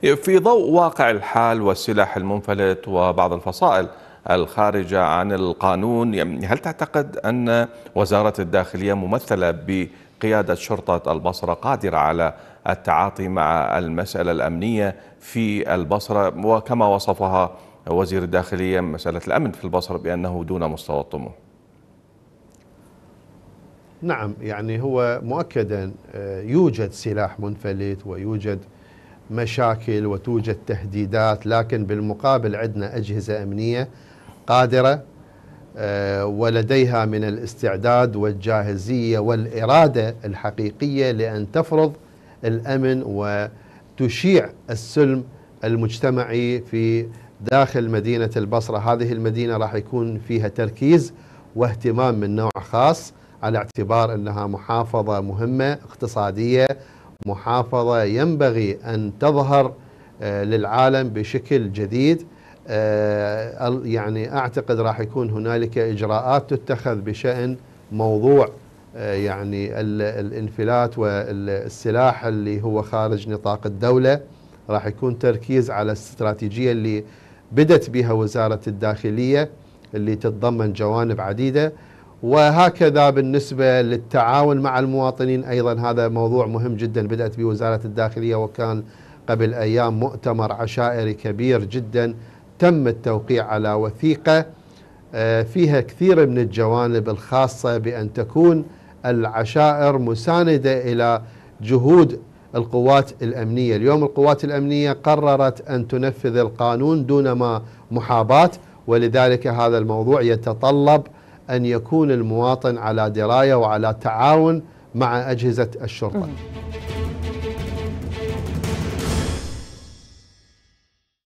في ضوء واقع الحال والسلاح المنفلت وبعض الفصائل الخارجة عن القانون هل تعتقد أن وزارة الداخلية ممثلة بقيادة شرطة البصرة قادرة على التعاطي مع المسألة الأمنية في البصرة وكما وصفها وزير الداخلية مسألة الأمن في البصرة بأنه دون مستوى الطموح نعم يعني هو مؤكدا آه، يوجد سلاح منفلت ويوجد مشاكل وتوجد تهديدات لكن بالمقابل عندنا أجهزة أمنية قادرة آه، ولديها من الاستعداد والجاهزية والإرادة الحقيقية لأن تفرض الأمن وتشيع السلم المجتمعي في داخل مدينة البصرة هذه المدينة راح يكون فيها تركيز واهتمام من نوع خاص على اعتبار أنها محافظة مهمة اقتصادية محافظة ينبغي أن تظهر آه، للعالم بشكل جديد آه، يعني أعتقد راح يكون هنالك إجراءات تتخذ بشأن موضوع آه، يعني الانفلات والسلاح اللي هو خارج نطاق الدولة راح يكون تركيز على الاستراتيجية اللي بدت بها وزارة الداخلية اللي تتضمن جوانب عديدة وهكذا بالنسبة للتعاون مع المواطنين أيضا هذا موضوع مهم جدا بدأت به وزارة الداخلية وكان قبل أيام مؤتمر عشائري كبير جدا تم التوقيع على وثيقة آه، فيها كثير من الجوانب الخاصة بأن تكون العشائر مساندة إلى جهود القوات الأمنية اليوم القوات الأمنية قررت أن تنفذ القانون دون ما محاباة ولذلك هذا الموضوع يتطلب أن يكون المواطن على دراية وعلى تعاون مع أجهزة الشرطة